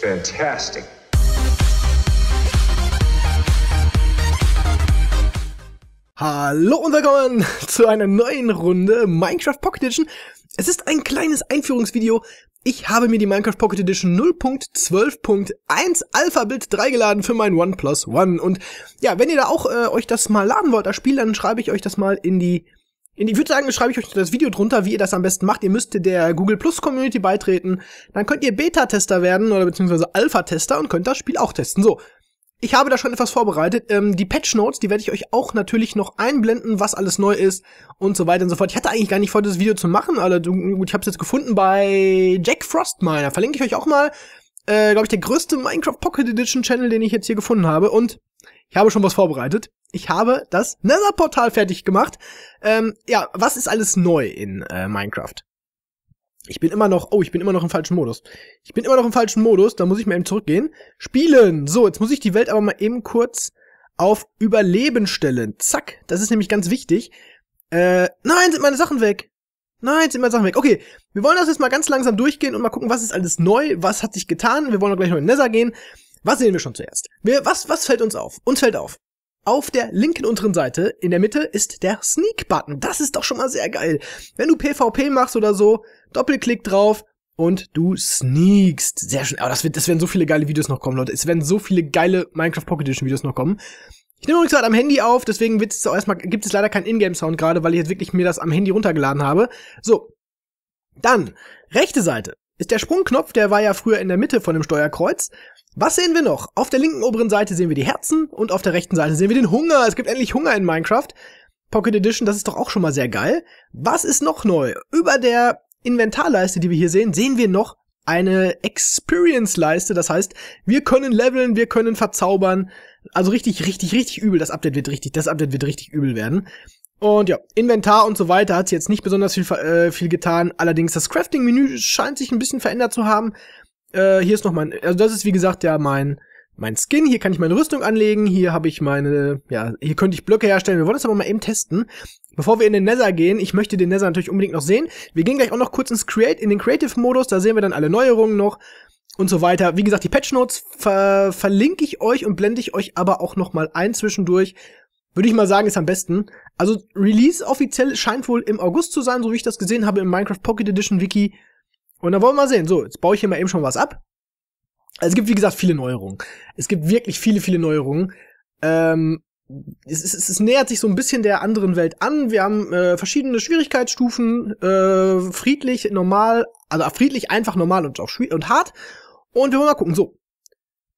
Fantastic. Hallo und willkommen zu einer neuen Runde Minecraft Pocket Edition. Es ist ein kleines Einführungsvideo. Ich habe mir die Minecraft Pocket Edition 0.12.1 Alpha Build 3 geladen für mein OnePlus One. Und ja, wenn ihr da auch äh, euch das mal laden wollt, das Spiel, dann schreibe ich euch das mal in die ich würde sagen, schreibe ich euch das Video drunter, wie ihr das am besten macht. Ihr müsst der Google Plus Community beitreten. Dann könnt ihr Beta-Tester werden oder beziehungsweise Alpha-Tester und könnt das Spiel auch testen. So. Ich habe da schon etwas vorbereitet. Ähm, die Patch Notes, die werde ich euch auch natürlich noch einblenden, was alles neu ist und so weiter und so fort. Ich hatte eigentlich gar nicht vor, das Video zu machen, aber gut, ich habe es jetzt gefunden bei Jack Frostminer. Verlinke ich euch auch mal. Äh, glaube ich, der größte Minecraft Pocket Edition Channel, den ich jetzt hier gefunden habe. Und ich habe schon was vorbereitet ich habe das Nether-Portal fertig gemacht. Ähm, ja, was ist alles neu in äh, Minecraft? Ich bin immer noch, oh, ich bin immer noch im falschen Modus. Ich bin immer noch im falschen Modus, da muss ich mal eben zurückgehen. Spielen! So, jetzt muss ich die Welt aber mal eben kurz auf Überleben stellen. Zack, das ist nämlich ganz wichtig. Äh, nein, sind meine Sachen weg. Nein, sind meine Sachen weg. Okay, wir wollen das jetzt mal ganz langsam durchgehen und mal gucken, was ist alles neu, was hat sich getan. Wir wollen doch gleich noch in den Nether gehen. Was sehen wir schon zuerst? Wir, was, was fällt uns auf? Uns fällt auf. Auf der linken unteren Seite, in der Mitte, ist der Sneak-Button. Das ist doch schon mal sehr geil. Wenn du PvP machst oder so, Doppelklick drauf und du sneakst. Sehr schön. Aber das, wird, das werden so viele geile Videos noch kommen, Leute. Es werden so viele geile Minecraft Pocket Edition Videos noch kommen. Ich nehme übrigens gerade am Handy auf, deswegen wird es auch erstmal, gibt es leider keinen Ingame-Sound gerade, weil ich jetzt wirklich mir das am Handy runtergeladen habe. So. Dann, rechte Seite ist der Sprungknopf, der war ja früher in der Mitte von dem Steuerkreuz. Was sehen wir noch? Auf der linken oberen Seite sehen wir die Herzen und auf der rechten Seite sehen wir den Hunger. Es gibt endlich Hunger in Minecraft. Pocket Edition, das ist doch auch schon mal sehr geil. Was ist noch neu? Über der Inventarleiste, die wir hier sehen, sehen wir noch eine Experience-Leiste. Das heißt, wir können leveln, wir können verzaubern. Also richtig, richtig, richtig übel. Das Update wird richtig, das Update wird richtig übel werden. Und ja, Inventar und so weiter hat sie jetzt nicht besonders viel, äh, viel getan. Allerdings das Crafting-Menü scheint sich ein bisschen verändert zu haben. Äh, hier ist noch mein, also das ist wie gesagt ja mein mein Skin, hier kann ich meine Rüstung anlegen, hier habe ich meine, ja, hier könnte ich Blöcke herstellen. Wir wollen das aber mal eben testen. Bevor wir in den Nether gehen, ich möchte den Nether natürlich unbedingt noch sehen. Wir gehen gleich auch noch kurz ins Create, in den Creative-Modus, da sehen wir dann alle Neuerungen noch und so weiter. Wie gesagt, die Patch Notes ver verlinke ich euch und blende ich euch aber auch noch mal ein zwischendurch. Würde ich mal sagen, ist am besten. Also Release offiziell scheint wohl im August zu sein, so wie ich das gesehen habe im Minecraft Pocket Edition Wiki. Und dann wollen wir mal sehen. So, jetzt baue ich hier mal eben schon was ab. Also es gibt, wie gesagt, viele Neuerungen. Es gibt wirklich viele, viele Neuerungen. Ähm, es, es, es nähert sich so ein bisschen der anderen Welt an. Wir haben äh, verschiedene Schwierigkeitsstufen. Äh, friedlich, normal, also friedlich, einfach, normal und auch und hart. Und wir wollen mal gucken. So.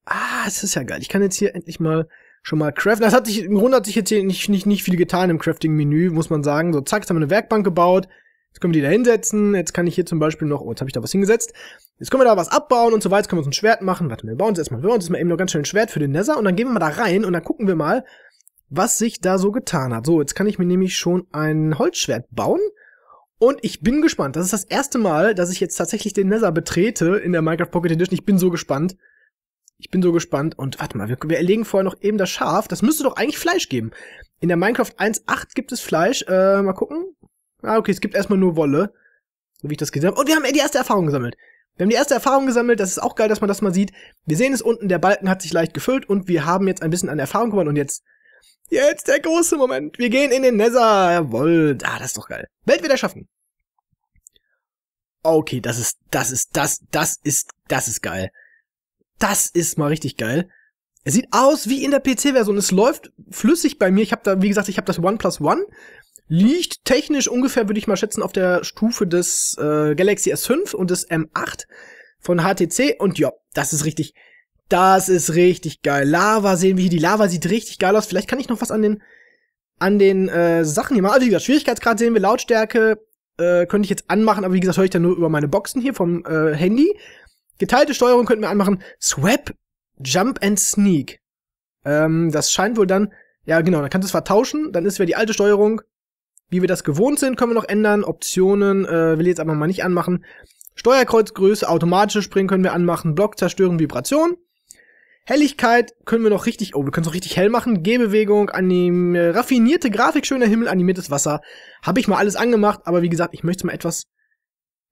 Ah, es ist ja geil. Ich kann jetzt hier endlich mal schon mal craften. Das hat sich, im Grunde hat sich jetzt hier nicht, nicht, nicht viel getan im Crafting-Menü, muss man sagen. So, zack, jetzt haben wir eine Werkbank gebaut. Jetzt können wir die da hinsetzen. Jetzt kann ich hier zum Beispiel noch, oh, jetzt habe ich da was hingesetzt. Jetzt können wir da was abbauen und so weiter. Jetzt können wir uns ein Schwert machen. Warte mal, wir bauen uns erstmal, wir bauen uns erstmal eben noch ganz schön ein Schwert für den Nether und dann gehen wir mal da rein und dann gucken wir mal, was sich da so getan hat. So, jetzt kann ich mir nämlich schon ein Holzschwert bauen. Und ich bin gespannt. Das ist das erste Mal, dass ich jetzt tatsächlich den Nether betrete in der Minecraft Pocket Edition. Ich bin so gespannt. Ich bin so gespannt. Und warte mal, wir, wir erlegen vorher noch eben das Schaf. Das müsste doch eigentlich Fleisch geben. In der Minecraft 1.8 gibt es Fleisch. Äh, mal gucken. Ah, okay, es gibt erstmal nur Wolle. So wie ich das gesehen habe. Und wir haben die erste Erfahrung gesammelt. Wir haben die erste Erfahrung gesammelt, das ist auch geil, dass man das mal sieht. Wir sehen es unten, der Balken hat sich leicht gefüllt und wir haben jetzt ein bisschen an Erfahrung gewonnen und jetzt, jetzt der große Moment. Wir gehen in den Nether, jawoll, ah, das ist doch geil. Welt wieder schaffen. Okay, das ist, das ist, das, das ist, das ist geil. Das ist mal richtig geil. Es sieht aus wie in der PC-Version, es läuft flüssig bei mir. Ich habe da, wie gesagt, ich habe das OnePlus One liegt technisch ungefähr, würde ich mal schätzen, auf der Stufe des äh, Galaxy S5 und des M8 von HTC. Und ja, das ist richtig. Das ist richtig geil. Lava sehen wir hier. Die Lava sieht richtig geil aus. Vielleicht kann ich noch was an den, an den äh, Sachen hier machen. Also wie gesagt, Schwierigkeitsgrad sehen wir, Lautstärke äh, könnte ich jetzt anmachen, aber wie gesagt, höre ich dann nur über meine Boxen hier vom äh, Handy. Geteilte Steuerung könnten wir anmachen. Swap, Jump and Sneak. Ähm, das scheint wohl dann, ja genau, dann kannst du es vertauschen, dann ist wieder die alte Steuerung wie wir das gewohnt sind, können wir noch ändern. Optionen äh, will ich jetzt aber mal nicht anmachen. Steuerkreuzgröße, automatische Springen können wir anmachen. Block zerstören, Vibration. Helligkeit können wir noch richtig, oh, wir können es noch richtig hell machen. Gehbewegung, anim, äh, raffinierte Grafik, schöner Himmel, animiertes Wasser. Habe ich mal alles angemacht, aber wie gesagt, ich möchte es mal etwas,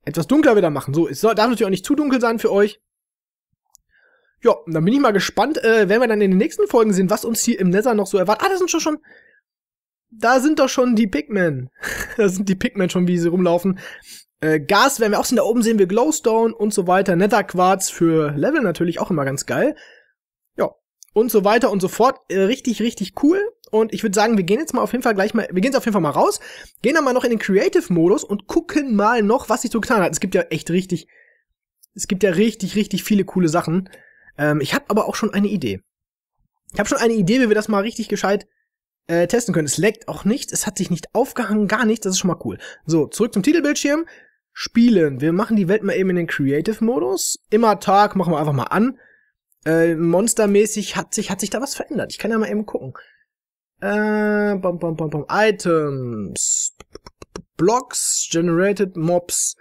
etwas dunkler wieder machen. So, es soll, darf natürlich auch nicht zu dunkel sein für euch. Ja, und dann bin ich mal gespannt, äh, wenn wir dann in den nächsten Folgen sehen, was uns hier im Nether noch so erwartet. Ah, das sind schon schon da sind doch schon die Pigmen. da sind die Pigmen schon, wie sie rumlaufen. Äh, Gas werden wir auch sehen. Da oben sehen wir Glowstone und so weiter. Netter Quarz für Level natürlich auch immer ganz geil. Ja. Und so weiter und so fort. Äh, richtig, richtig cool. Und ich würde sagen, wir gehen jetzt mal auf jeden Fall gleich mal, wir gehen jetzt auf jeden Fall mal raus, gehen dann mal noch in den Creative-Modus und gucken mal noch, was sich so getan hat. Es gibt ja echt richtig, es gibt ja richtig, richtig viele coole Sachen. Ähm, ich habe aber auch schon eine Idee. Ich habe schon eine Idee, wie wir das mal richtig gescheit äh, testen können. Es leckt auch nicht, es hat sich nicht aufgehangen, gar nichts, das ist schon mal cool. So, zurück zum Titelbildschirm. Spielen. Wir machen die Welt mal eben in den Creative-Modus. Immer Tag, machen wir einfach mal an. Äh, monstermäßig hat sich, hat sich da was verändert. Ich kann ja mal eben gucken. Äh, bom, bom, bom, bom. Items. Blocks, Generated Mobs.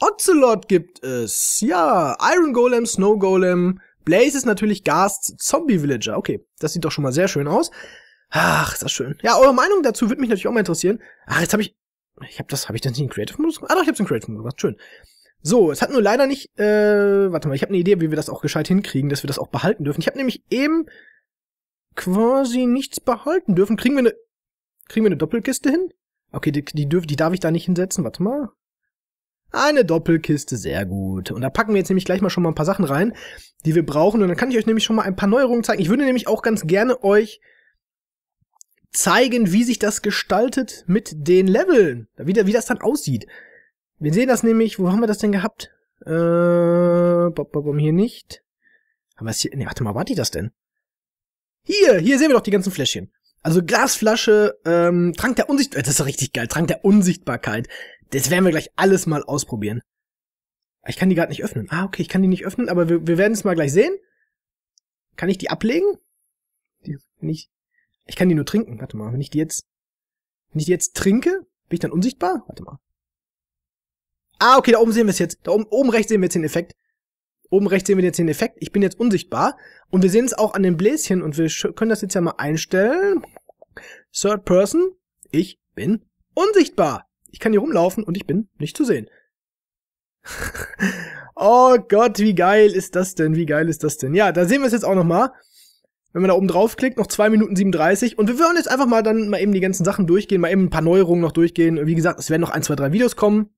Ocelot gibt es. Ja, Iron Golem, Snow Golem. Blaze ist natürlich Ghast, Zombie Villager. Okay, das sieht doch schon mal sehr schön aus. Ach, ist das schön. Ja, eure Meinung dazu würde mich natürlich auch mal interessieren. Ach, jetzt habe ich. Ich habe das, habe ich das nicht in Creative Modus gemacht? Ah doch, ich hab's in Creative Modus gemacht. Schön. So, es hat nur leider nicht. Äh, warte mal, ich habe eine Idee, wie wir das auch gescheit hinkriegen, dass wir das auch behalten dürfen. Ich habe nämlich eben quasi nichts behalten dürfen. Kriegen wir eine. Kriegen wir eine Doppelkiste hin? Okay, die, die, dürf, die darf ich da nicht hinsetzen. Warte mal. Eine Doppelkiste, sehr gut. Und da packen wir jetzt nämlich gleich mal schon mal ein paar Sachen rein, die wir brauchen. Und dann kann ich euch nämlich schon mal ein paar Neuerungen zeigen. Ich würde nämlich auch ganz gerne euch zeigen, wie sich das gestaltet mit den Leveln, wie, wie das dann aussieht. Wir sehen das nämlich, wo haben wir das denn gehabt? Äh, bop, bop, bop, hier nicht. Haben wir es hier, nee, warte mal, war die das denn? Hier, hier sehen wir doch die ganzen Fläschchen. Also Glasflasche, ähm, Trank der Unsichtbarkeit, das ist richtig geil, Trank der Unsichtbarkeit. Das werden wir gleich alles mal ausprobieren. Ah, ich kann die gerade nicht öffnen. Ah, okay, ich kann die nicht öffnen, aber wir, wir werden es mal gleich sehen. Kann ich die ablegen? Die, wenn ich, ich kann die nur trinken. Warte mal, wenn ich die jetzt, wenn ich die jetzt trinke, bin ich dann unsichtbar? Warte mal. Ah, okay, da oben sehen wir es jetzt. Da oben, oben rechts sehen wir jetzt den Effekt. Oben rechts sehen wir jetzt den Effekt. Ich bin jetzt unsichtbar. Und wir sehen es auch an den Bläschen und wir können das jetzt ja mal einstellen. Third Person. Ich bin unsichtbar. Ich kann hier rumlaufen und ich bin nicht zu sehen. oh Gott, wie geil ist das denn? Wie geil ist das denn? Ja, da sehen wir es jetzt auch nochmal wenn man da oben draufklickt, noch 2 Minuten 37. Und wir würden jetzt einfach mal dann mal eben die ganzen Sachen durchgehen, mal eben ein paar Neuerungen noch durchgehen. Wie gesagt, es werden noch ein, zwei, drei Videos kommen.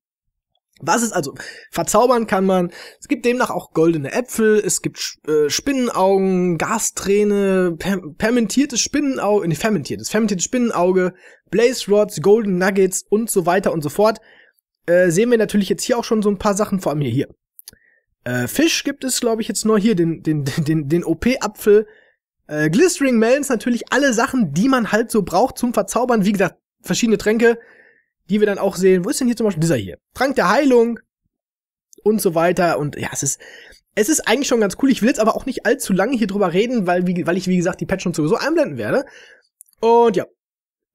Was ist also? Verzaubern kann man. Es gibt demnach auch goldene Äpfel, es gibt äh, Spinnenaugen, Gasträne, per fermentiertes Spinnenauge, nee, fermentiertes, fermentiertes Spinnenauge, Blaze Rods, Golden Nuggets und so weiter und so fort. Äh, sehen wir natürlich jetzt hier auch schon so ein paar Sachen, vor allem hier, hier. Äh, Fisch gibt es, glaube ich, jetzt nur hier, den, den, den, den OP-Apfel, äh, Glistering Melons natürlich alle Sachen, die man halt so braucht zum Verzaubern. Wie gesagt, verschiedene Tränke, die wir dann auch sehen. Wo ist denn hier zum Beispiel dieser hier? Trank der Heilung und so weiter. Und ja, es ist, es ist eigentlich schon ganz cool. Ich will jetzt aber auch nicht allzu lange hier drüber reden, weil, wie, weil ich, wie gesagt, die Patch schon sowieso einblenden werde. Und ja,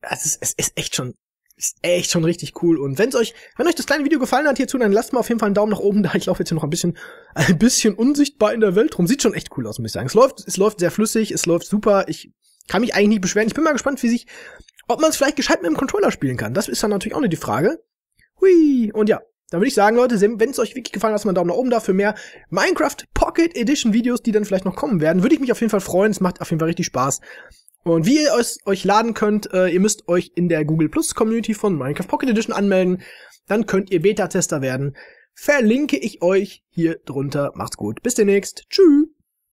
es ist, es ist echt schon ist echt schon richtig cool. Und wenn's euch, wenn euch das kleine Video gefallen hat hierzu, dann lasst mal auf jeden Fall einen Daumen nach oben da. Ich laufe jetzt hier noch ein bisschen, ein bisschen unsichtbar in der Welt rum. Sieht schon echt cool aus, muss ich sagen. Es läuft, es läuft sehr flüssig, es läuft super. Ich kann mich eigentlich nicht beschweren. Ich bin mal gespannt, wie sich, ob man es vielleicht gescheit mit dem Controller spielen kann. Das ist dann natürlich auch nur die Frage. Hui. Und ja, dann würde ich sagen, Leute, wenn es euch wirklich gefallen hat, lasst mal einen Daumen nach oben da für mehr Minecraft Pocket Edition Videos, die dann vielleicht noch kommen werden. Würde ich mich auf jeden Fall freuen. Es macht auf jeden Fall richtig Spaß. Und wie ihr euch laden könnt, äh, ihr müsst euch in der Google Plus Community von Minecraft Pocket Edition anmelden. Dann könnt ihr Beta-Tester werden. Verlinke ich euch hier drunter. Macht's gut. Bis demnächst. Tschüss.